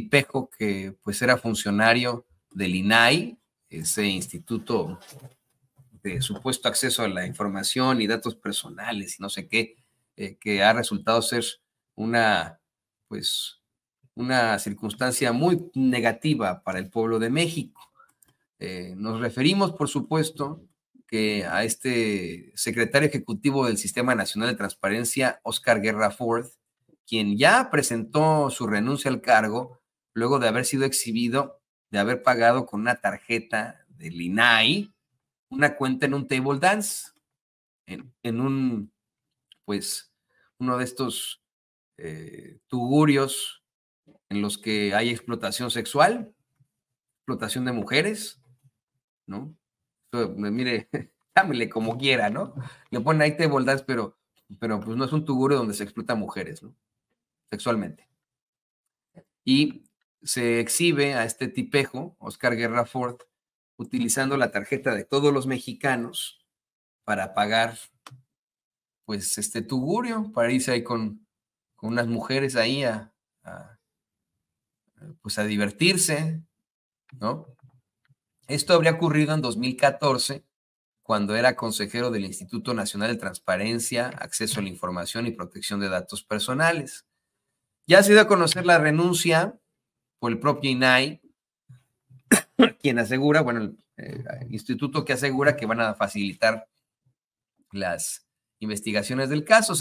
tipejo que pues era funcionario del INAI, ese instituto de supuesto acceso a la información y datos personales y no sé qué, eh, que ha resultado ser una, pues, una circunstancia muy negativa para el pueblo de México. Eh, nos referimos, por supuesto, que a este secretario ejecutivo del Sistema Nacional de Transparencia, Oscar Guerra Ford, quien ya presentó su renuncia al cargo luego de haber sido exhibido, de haber pagado con una tarjeta de INAI una cuenta en un table dance, en, un, pues, uno de estos eh, tugurios en los que hay explotación sexual, explotación de mujeres, ¿no? Pues, mire, dámele como quiera, ¿no? Le ponen ahí table dance, pero, pero pues no es un tugurio donde se explota mujeres, ¿no? Sexualmente. Y se exhibe a este tipejo, Oscar Guerra Ford, utilizando la tarjeta de todos los mexicanos para pagar, pues, este tugurio, para irse ahí con, unas mujeres ahí a, pues, a divertirse, ¿no? Esto habría ocurrido en 2014, cuando era consejero del Instituto Nacional de Transparencia, Acceso a la Información y Protección de Datos Personales. Ya se sido a conocer la renuncia el propio INAI, quien asegura, bueno, eh, el, instituto que asegura que van a facilitar las investigaciones del caso.